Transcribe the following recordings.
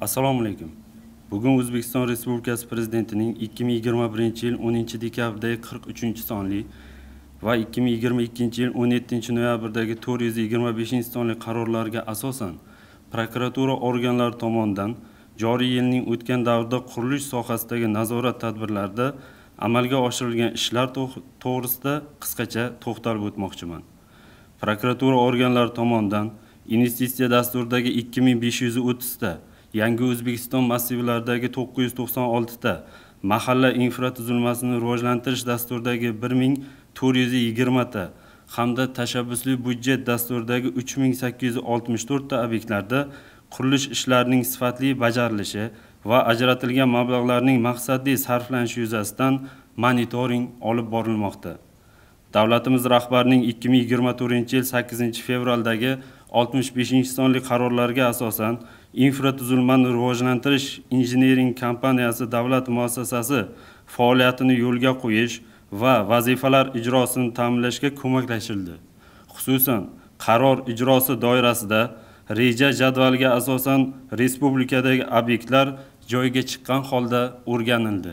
assalomu alaykum bugun o'zbekiston respublikasi prezidentining 2021 yil 10 dekabrdagi 43 sonli va 2022 yil 17 noyabrdagi 425 sonli qarorlariga asosan prokuratura organlari tomonidan joriy yilning o'tgan davrda qurilish sohasidagi nazorat tadbirlarida amalga oshirilgan ishlar to'g'risida qisqacha to'xtalib o'tmoqchiman prokuratura organlari tomonidan investitsiya dasturidagi 2530 ta yangi o'zbekiston massivlaridagi to'qqiz yuz to'qson oltita mahalla infratuzilmasini rivojlantirish dasturidagi bir ming to'rt yuz yigirmata hamda tashabbusli byudjet dasturidagi uch ming sakkiz yuz oltmish to'rtta obyektlarda qurilish ishlarining sifatli bajarilishi va ajratilgan mablag'larning maqsadli sarflanishi yuzasidan monitoring olib borilmoqda davlatimiz rahbarining 2024 yil 8 fevraldagi 65 sonli qarorlariga asosan infratuzilmani rivojlantirish injenering kompaniyasi davlat muassasasi faoliyatini yo'lga qo'yish va vazifalar ijrosini ta'minlashga ko'maklashildi xususan qaror ijrosi doirasida reja jadvaliga asosan respublikadagi obyektlar joyiga chiqqan holda o'rganildi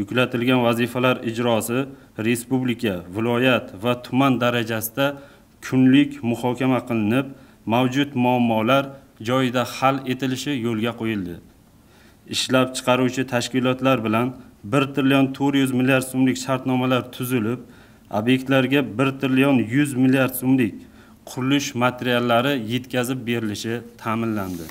yuklatilgan vazifalar ijrosi respublika viloyat va tuman darajasida kunlik muhokama qilinib mavjud muammolar joyida hal etilishi yo'lga qo'yildi ishlab chiqaruvchi tashkilotlar bilan 1 trillion 400 milliard so'mlik shartnomalar tuzilib obyektlarga 1 trillion 100 milliard so'mlik qurilish materiallari yetkazib berilishi ta'minlandi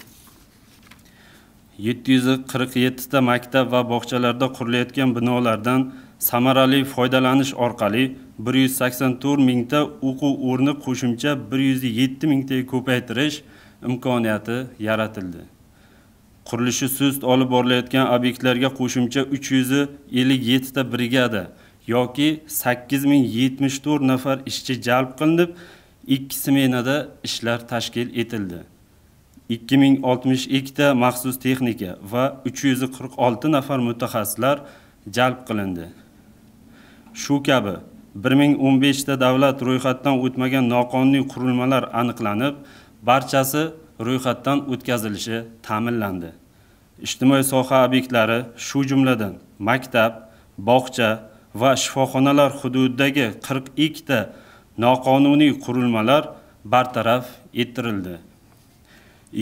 747 ta maktab va bog'chalarda qurilayotgan binolardan samarali foydalanish orqali 184 mingta o'quv o'rni qo'shimcha 107 mingtaga ko'paytirish imkoniyati yaratildi qurilishi sust olib borilayotgan obyektlarga qo'shimcha 357 ta brigada yoki 8074 nafar ishchi jalb qilinib ikki smenada ishlar tashkil etildi 2062 ta maxsus texnika va 346 nafar mutaxassislar jalb qilindi shu kabi 1015 ta davlat ro'yxatdan o'tmagan noqonuniy qurilmalar aniqlanib barchasi ro'yxatdan o'tkazilishi ta'minlandi ijtimoiy soha obyektlari shu jumladan maktab bog'cha va shifoxonalar hududidagi 42 ta noqonuniy qurilmalar bartaraf ettirildi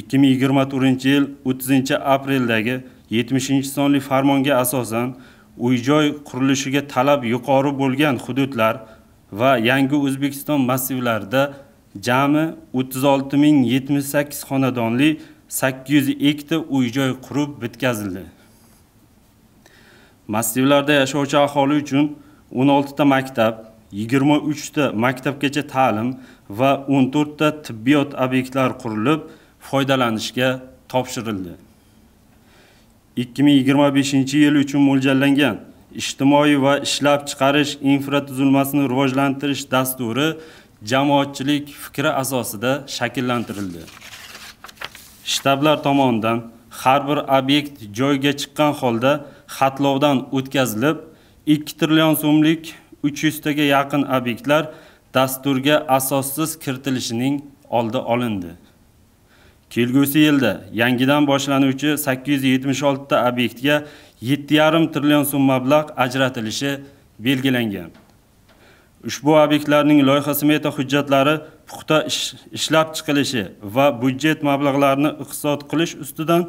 2024 yil 30 apreldagi 70 sonli farmonga asosan uy-joy qurilishiga talab yuqori bo'lgan hududlar va yangi O'zbekiston massivlarida jami 36.078 xonadonli 802 ta uy joy qurib bitkazildi massivlarda yashovchi aholi uchun 16 ta maktab 23 ta maktabgacha ta'lim va 14 ta tibbiyot obyektlari qurilib foydalanishga topshirildi 2025 yil uchun mo'ljallangan ijtimoiy va ishlab chiqarish infratuzilmasini rivojlantirish dasturi jamoatchilik fikri asosida shakllantirildi shtablar tomonidan har bir obyekt joyga chiqqan holda xatlovdan o'tkazilib 2 trillion so'mlik 300 taga yaqin obyektlar dasturga asossiz kiritilishining oldi olindi kelgusi yilda yangidan boshlanuvchi 876 ta obyektga 7,5 trillion so'm mablag' ajratilishi belgilangan ushbu obyektlarning loyiha smeta hujjatlari puxta ishlab chiqilishi va byudjet mablag'larini iqtisod qilish ustidan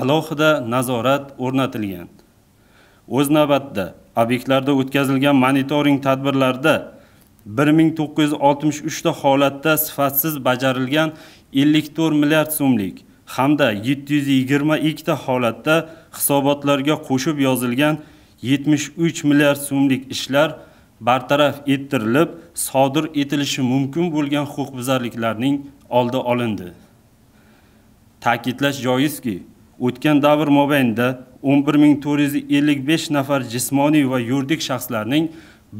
alohida nazorat o'rnatilgan o'z navbatida obyektlarda o'tkazilgan monitoring tadbirlarida 1963 ta holatda sifatsiz bajarilgan 54 milliard so'mlik hamda 722 ta holatda hisobotlarga qo'shib yozilgan 73 milliard so'mlik ishlar bartaraf ettirilib sodir etilishi mumkin bo'lgan huquqbuzarliklarning oldi olindi ta'kidlash joizki o'tgan davr mobaynida 11455 nafar jismoniy va yuridik shaxslarning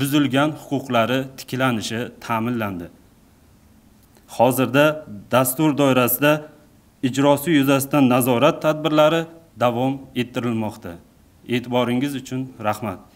buzilgan huquqlari tiklanishi ta'minlandi hozirda dastur doirasida ijrosi yuzasidan nazorat tadbirlari davom ettirilmoqda e'tiboringiz uchun rahmat